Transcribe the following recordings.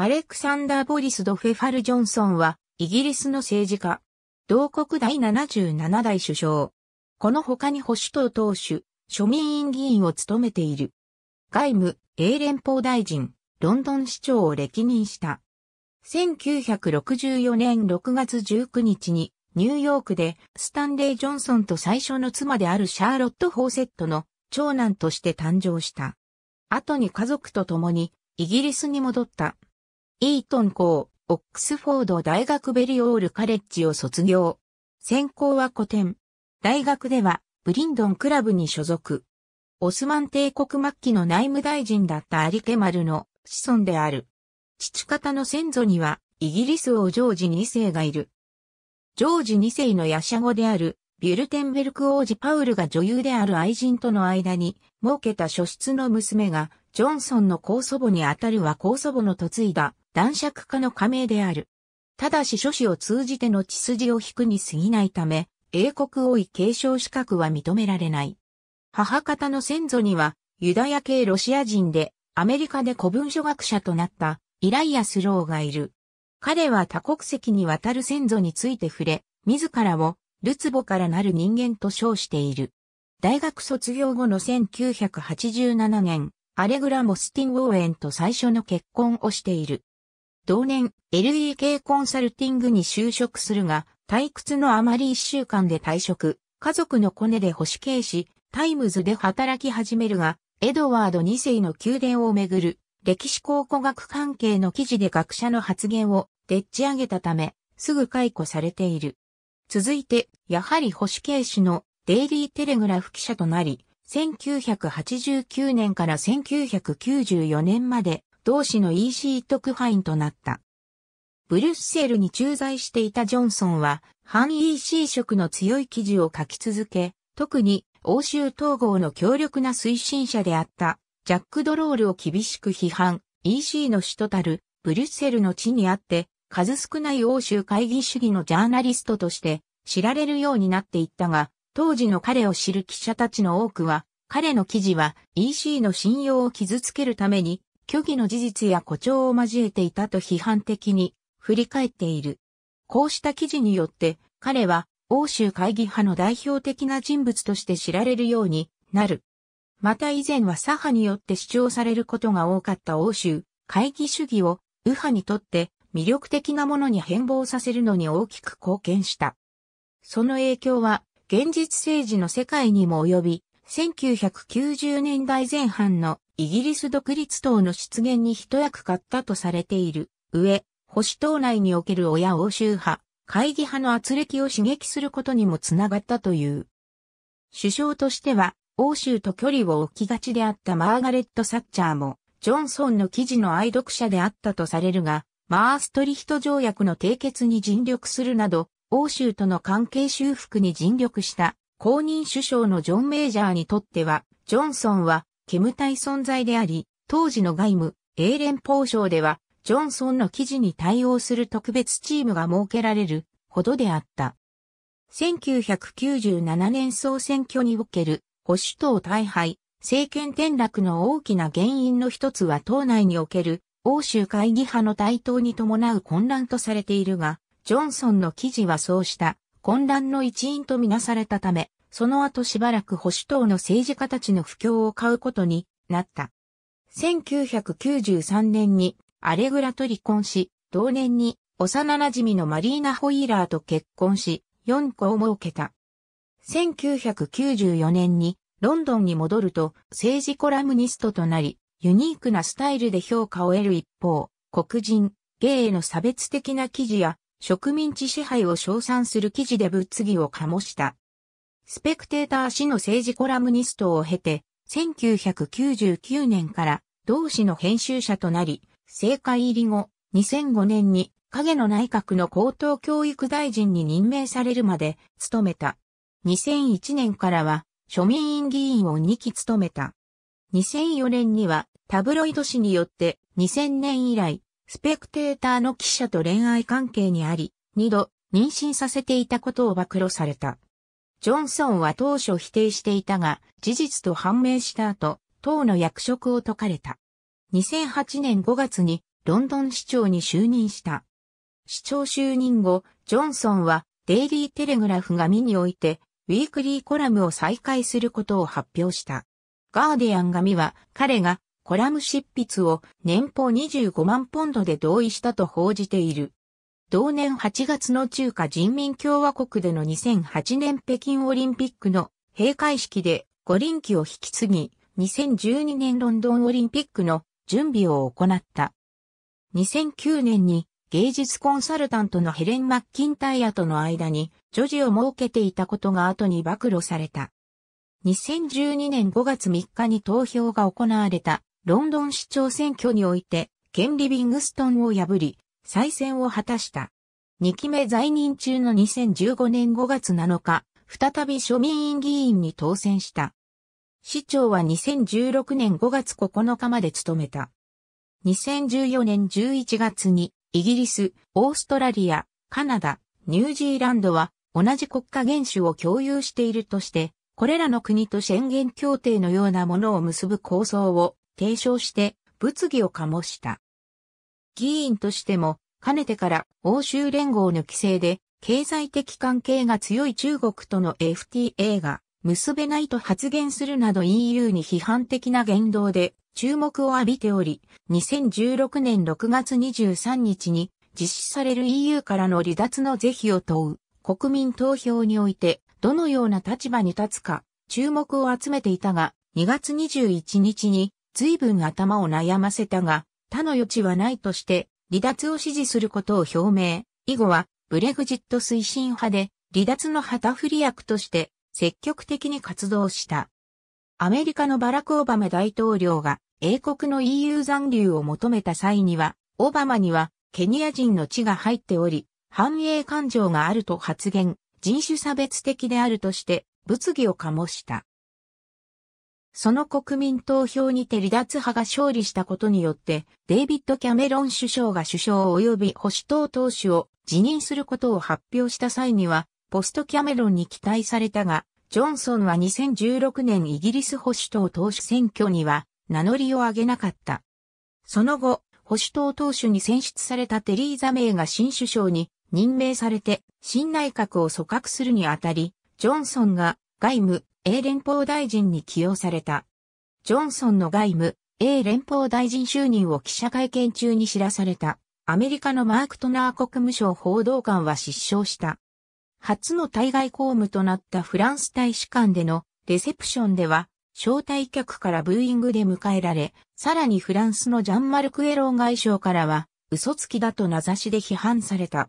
アレクサンダー・ボリス・ド・フェファル・ジョンソンは、イギリスの政治家、同国第77代首相。この他に保守党党首、庶民院議員を務めている。外務、英連邦大臣、ロンドン市長を歴任した。1964年6月19日に、ニューヨークで、スタンレー・ジョンソンと最初の妻であるシャーロット・ホーセットの長男として誕生した。後に家族と共に、イギリスに戻った。イートン校、オックスフォード大学ベリオールカレッジを卒業。専攻は古典。大学では、ブリンドンクラブに所属。オスマン帝国末期の内務大臣だったアリケマルの子孫である。父方の先祖には、イギリス王ジョージ2世がいる。ジョージ2世のヤシャ語である、ビュルテンベルク王子パウルが女優である愛人との間に、設けた初出の娘が、ジョンソンの高祖母にあたるは高祖母の嫁いだ、男爵家の加盟である。ただし諸子を通じての血筋を引くに過ぎないため、英国王位継承資格は認められない。母方の先祖には、ユダヤ系ロシア人で、アメリカで古文書学者となった、イライアスローがいる。彼は多国籍にわたる先祖について触れ、自らを、ルツボからなる人間と称している。大学卒業後の1987年、アレグラ・モスティン・ウォーエンと最初の結婚をしている。同年、LEK コンサルティングに就職するが、退屈のあまり一週間で退職、家族のコネで保守系し、タイムズで働き始めるが、エドワード2世の宮殿をめぐる、歴史考古学関係の記事で学者の発言をでっち上げたため、すぐ解雇されている。続いて、やはり保守系紙のデイリーテレグラフ記者となり、1989年から1994年まで同市の EC 特派員となった。ブリュッセルに駐在していたジョンソンは、反 EC 色の強い記事を書き続け、特に欧州統合の強力な推進者であったジャック・ドロールを厳しく批判、EC の首都たるブリュッセルの地にあって、数少ない欧州会議主義のジャーナリストとして知られるようになっていったが、当時の彼を知る記者たちの多くは、彼の記事は EC の信用を傷つけるために虚偽の事実や誇張を交えていたと批判的に振り返っている。こうした記事によって彼は欧州会議派の代表的な人物として知られるようになる。また以前は左派によって主張されることが多かった欧州会議主義を右派にとって魅力的なものに変貌させるのに大きく貢献した。その影響は現実政治の世界にも及び、1990年代前半のイギリス独立党の出現に一役買ったとされている上、保守党内における親欧州派、会議派の圧力を刺激することにもつながったという。首相としては、欧州と距離を置きがちであったマーガレット・サッチャーも、ジョンソンの記事の愛読者であったとされるが、マーストリヒト条約の締結に尽力するなど、欧州との関係修復に尽力した公認首相のジョン・メイジャーにとっては、ジョンソンは、煙体存在であり、当時の外務、英連邦省では、ジョンソンの記事に対応する特別チームが設けられるほどであった。1997年総選挙における保守党大敗、政権転落の大きな原因の一つは党内における欧州会議派の台頭に伴う混乱とされているが、ジョンソンの記事はそうした混乱の一因とみなされたため、その後しばらく保守党の政治家たちの不況を買うことになった。1993年にアレグラと離婚し、同年に幼馴染のマリーナ・ホイーラーと結婚し、4個を設けた。1994年にロンドンに戻ると政治コラムニストとなり、ユニークなスタイルで評価を得る一方、黒人、ゲイへの差別的な記事や植民地支配を称賛する記事で物議を醸した。スペクテーター氏の政治コラムニストを経て、1999年から同氏の編集者となり、政界入り後、2005年に影の内閣の高等教育大臣に任命されるまで務めた。2001年からは庶民院議員を2期務めた。2004年にはタブロイド氏によって2000年以来スペクテーターの記者と恋愛関係にあり、二度、妊娠させていたことを暴露された。ジョンソンは当初否定していたが、事実と判明した後、党の役職を解かれた。2008年5月にロンドン市長に就任した。市長就任後、ジョンソンはデイリーテレグラフが見において、ウィークリーコラムを再開することを発表した。ガーディアン紙は彼がコラム執筆を年俸25万ポンドで同意したと報じている。同年8月の中華人民共和国での2008年北京オリンピックの閉会式で五輪機を引き継ぎ、2012年ロンドンオリンピックの準備を行った。2009年に芸術コンサルタントのヘレン・マッキンタイヤとの間に女児を設けていたことが後に暴露された。2012年5月3日に投票が行われたロンドン市長選挙において、ケン・リビングストンを破り、再選を果たした。2期目在任中の2015年5月7日、再び庶民院議員に当選した。市長は2016年5月9日まで務めた。2014年11月にイギリス、オーストラリア、カナダ、ニュージーランドは同じ国家元首を共有しているとして、これらの国と宣言協定のようなものを結ぶ構想を提唱して物議を醸した。議員としても、かねてから欧州連合の規制で、経済的関係が強い中国との FTA が結べないと発言するなど EU に批判的な言動で注目を浴びており、2016年6月23日に実施される EU からの離脱の是非を問う国民投票においてどのような立場に立つか注目を集めていたが、2月21日に随分頭を悩ませたが、他の余地はないとして、離脱を支持することを表明。以後は、ブレグジット推進派で、離脱の旗振り役として、積極的に活動した。アメリカのバラク・オバマ大統領が、英国の EU 残留を求めた際には、オバマには、ケニア人の血が入っており、繁栄感情があると発言、人種差別的であるとして、物議を醸した。その国民投票にて離脱派が勝利したことによって、デイビッド・キャメロン首相が首相及び保守党党首を辞任することを発表した際には、ポストキャメロンに期待されたが、ジョンソンは2016年イギリス保守党党首選挙には名乗りを上げなかった。その後、保守党党首に選出されたテリーザ・メイが新首相に任命されて新内閣を組閣するにあたり、ジョンソンが外務、英連邦大臣に起用された。ジョンソンの外務、英連邦大臣就任を記者会見中に知らされた、アメリカのマーク・トナー国務省報道官は失笑した。初の対外公務となったフランス大使館でのレセプションでは、招待客からブーイングで迎えられ、さらにフランスのジャンマルク・エロン外相からは、嘘つきだと名指しで批判された。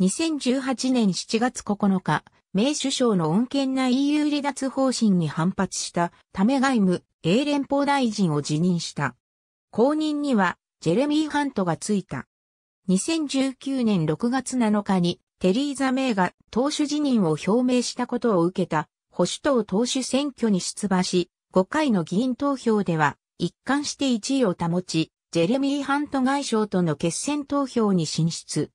2018年7月9日、名首相の穏健な EU 離脱方針に反発したため外務、英連邦大臣を辞任した。後任には、ジェレミー・ハントがついた。2019年6月7日に、テリーザ・メイが党首辞任を表明したことを受けた、保守党党首選挙に出馬し、5回の議員投票では、一貫して1位を保ち、ジェレミー・ハント外相との決選投票に進出。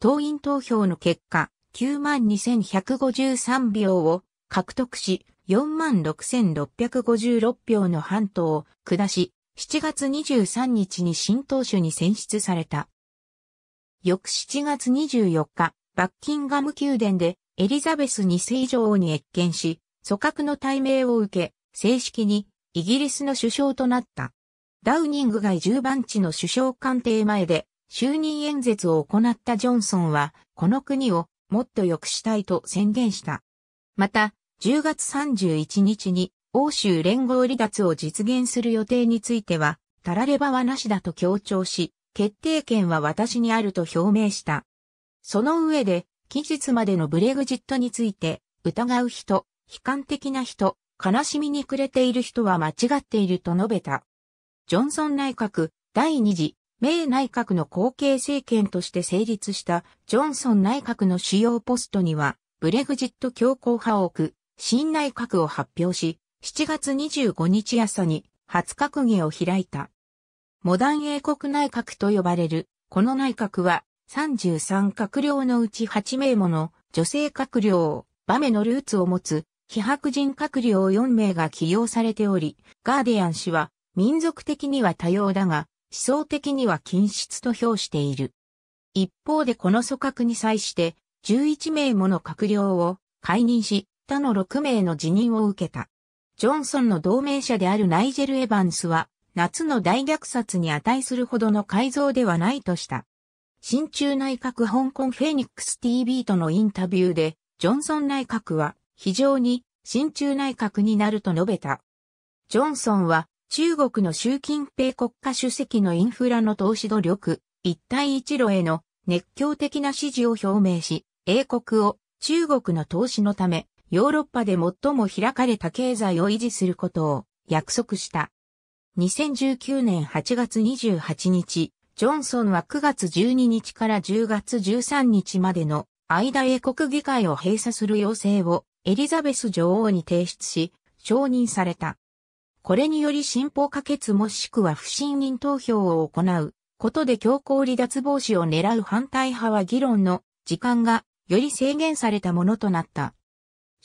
党員投票の結果、92,153票を獲得し、46,656票の半島を下し、7月23日に新党首に選出された。翌7月24日、バッキンガム宮殿でエリザベス2世女王に謁見し、組閣の対名を受け、正式にイギリスの首相となった。ダウニング街10番地の首相官邸前で就任演説を行ったジョンソンは、この国をもっと良くしたいと宣言した。また、10月31日に欧州連合離脱を実現する予定については、たらればはなしだと強調し、決定権は私にあると表明した。その上で、期日までのブレグジットについて、疑う人、悲観的な人、悲しみに暮れている人は間違っていると述べた。ジョンソン内閣第2次米内閣の後継政権として成立したジョンソン内閣の主要ポストには、ブレグジット強硬派を置く新内閣を発表し、7月25日朝に初閣議を開いた。モダン英国内閣と呼ばれる、この内閣は33閣僚のうち8名もの女性閣僚を、バメのルーツを持つ、非白人閣僚4名が起用されており、ガーディアン氏は民族的には多様だが、思想的には均質と評している。一方でこの組閣に際して、11名もの閣僚を解任し、他の6名の辞任を受けた。ジョンソンの同盟者であるナイジェル・エヴァンスは、夏の大虐殺に値するほどの改造ではないとした。新中内閣香港フェニックス TV とのインタビューで、ジョンソン内閣は非常に新中内閣になると述べた。ジョンソンは中国の習近平国家主席のインフラの投資努力、一帯一路への熱狂的な支持を表明し、英国を中国の投資のため、ヨーロッパで最も開かれた経済を維持することを約束した。2019年8月28日、ジョンソンは9月12日から10月13日までの間英国議会を閉鎖する要請をエリザベス女王に提出し、承認された。これにより新法可決もしくは不信任投票を行うことで強行離脱防止を狙う反対派は議論の時間がより制限されたものとなった。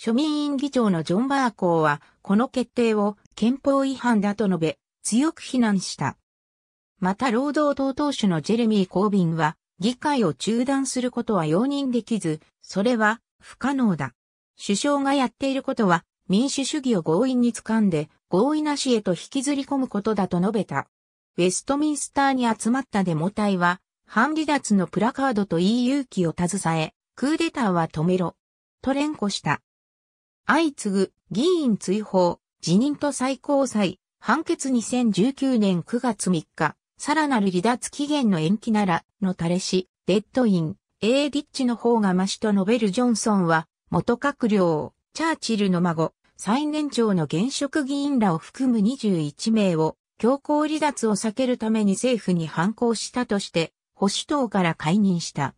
庶民院議長のジョン・バーコーはこの決定を憲法違反だと述べ強く非難した。また労働党党首のジェレミー・コービンは議会を中断することは容認できず、それは不可能だ。首相がやっていることは民主主義を強引に掴んで合意なしへと引きずり込むことだと述べた。ウェストミンスターに集まったデモ隊は、反離脱のプラカードと EU 気を携え、クーデターは止めろ、と連呼した。相次ぐ議員追放、辞任と最高裁、判決2019年9月3日、さらなる離脱期限の延期なら、の垂れし、デッドイン、エーディッチの方がマシと述べるジョンソンは、元閣僚、チャーチルの孫、最年長の現職議員らを含む21名を強行離脱を避けるために政府に反抗したとして保守党から解任した。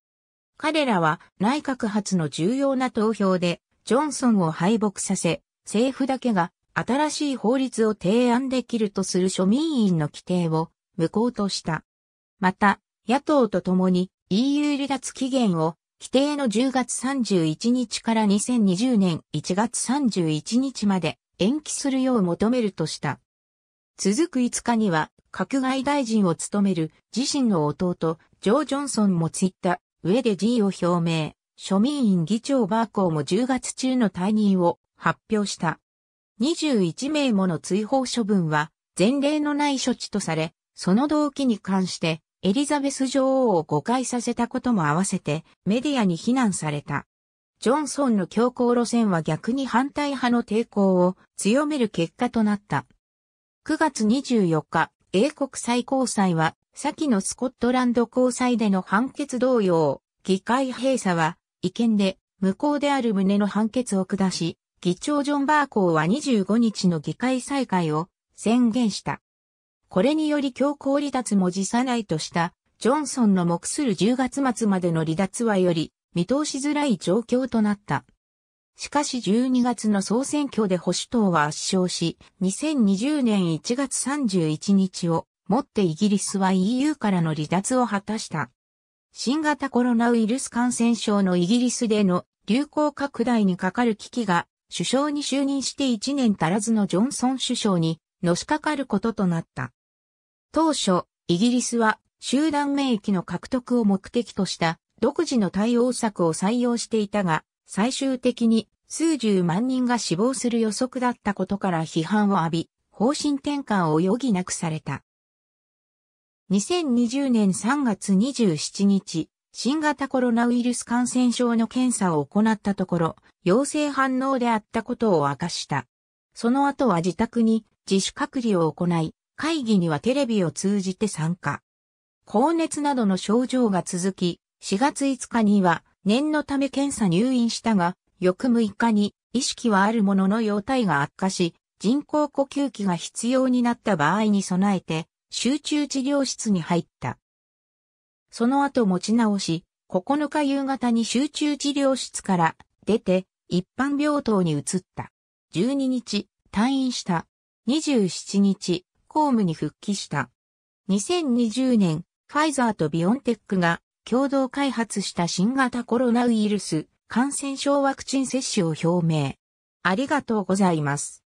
彼らは内閣発の重要な投票でジョンソンを敗北させ、政府だけが新しい法律を提案できるとする庶民院の規定を無効とした。また、野党と共に EU 離脱期限を規定の10月31日から2020年1月31日まで延期するよう求めるとした。続く5日には、閣外大臣を務める自身の弟、ジョー・ジョンソンもツイッター、上で辞意を表明、庶民院議長バーコーも10月中の退任を発表した。21名もの追放処分は前例のない処置とされ、その動機に関してエリザベス女王を誤解させたことも合わせてメディアに非難された。ジョンソンの強硬路線は逆に反対派の抵抗を強める結果となった。9月24日、英国最高裁は、先のスコットランド高裁での判決同様、議会閉鎖は、違憲で、無効である旨の判決を下し、議長ジョン・バーコーは25日の議会再開を宣言した。これにより強行離脱も辞さないとした、ジョンソンの目する10月末までの離脱はより、見通しづらい状況となった。しかし12月の総選挙で保守党は圧勝し、2020年1月31日をもってイギリスは EU からの離脱を果たした。新型コロナウイルス感染症のイギリスでの流行拡大にかかる危機が首相に就任して1年足らずのジョンソン首相にのしかかることとなった。当初、イギリスは集団免疫の獲得を目的とした独自の対応策を採用していたが、最終的に数十万人が死亡する予測だったことから批判を浴び、方針転換を余儀なくされた。2020年3月27日、新型コロナウイルス感染症の検査を行ったところ、陽性反応であったことを明かした。その後は自宅に自主隔離を行い、会議にはテレビを通じて参加。高熱などの症状が続き、4月5日には念のため検査入院したが、翌6日に意識はあるものの容態が悪化し、人工呼吸器が必要になった場合に備えて、集中治療室に入った。その後持ち直し、9日夕方に集中治療室から出て、一般病棟に移った。12日、退院した。27日、公務に復帰した。2020年、ファイザーとビオンテックが共同開発した新型コロナウイルス感染症ワクチン接種を表明。ありがとうございます。